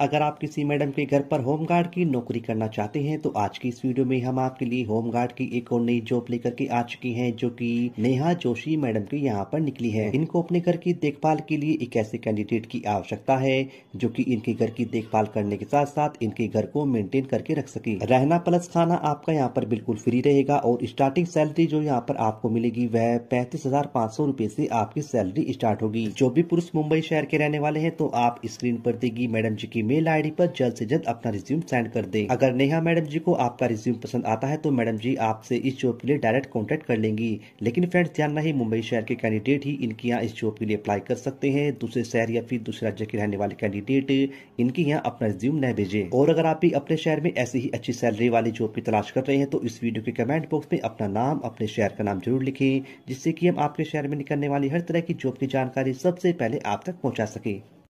अगर आप किसी मैडम के घर पर होम गार्ड की नौकरी करना चाहते हैं तो आज की इस वीडियो में हम आपके लिए होम गार्ड की एक और नई जॉब लेकर के आ चुकी हैं जो कि नेहा जोशी मैडम के यहाँ पर निकली है इनको अपने घर की देखभाल के लिए एक ऐसे कैंडिडेट की आवश्यकता है जो कि इनके घर की देखभाल करने के साथ साथ इनके घर को मेंटेन करके रख सके रहना प्लस खाना आपका यहाँ पर बिल्कुल फ्री रहेगा और स्टार्टिंग सैलरी जो यहाँ पर आपको मिलेगी वह पैंतीस हजार पाँच सौ से आपकी सैलरी स्टार्ट होगी जो भी पुरुष मुंबई शहर के रहने वाले है तो आप स्क्रीन पर देगी मैडम जी की की मेल आईडी पर जल्द से जल्द अपना रिज्यूम सेंड कर दें अगर नेहा मैडम जी को आपका रिज्यूम पसंद आता है तो मैडम जी आपसे इस जॉब के लिए डायरेक्ट कॉन्टेक्ट कर लेंगी लेकिन फ्रेंड्स ध्यान रहे मुंबई शहर के कैंडिडेट ही इनके यहाँ इस जॉब के लिए अप्लाई कर सकते हैं दूसरे शहर या फिर दूसरे राज्य के रहने वाले कैंडिडेट इनके यहाँ अपना रिज्यूम न भेजे और अगर आप भी अपने शहर में ऐसी ही अच्छी सैलरी वाली जॉब की तलाश कर रहे हैं तो इस वीडियो के कमेंट बॉक्स में अपना नाम अपने शहर का नाम जरूर लिखे जिससे की हम आपके शहर में निकलने वाली हर तरह की जॉब की जानकारी सबसे पहले आप तक पहुँचा सके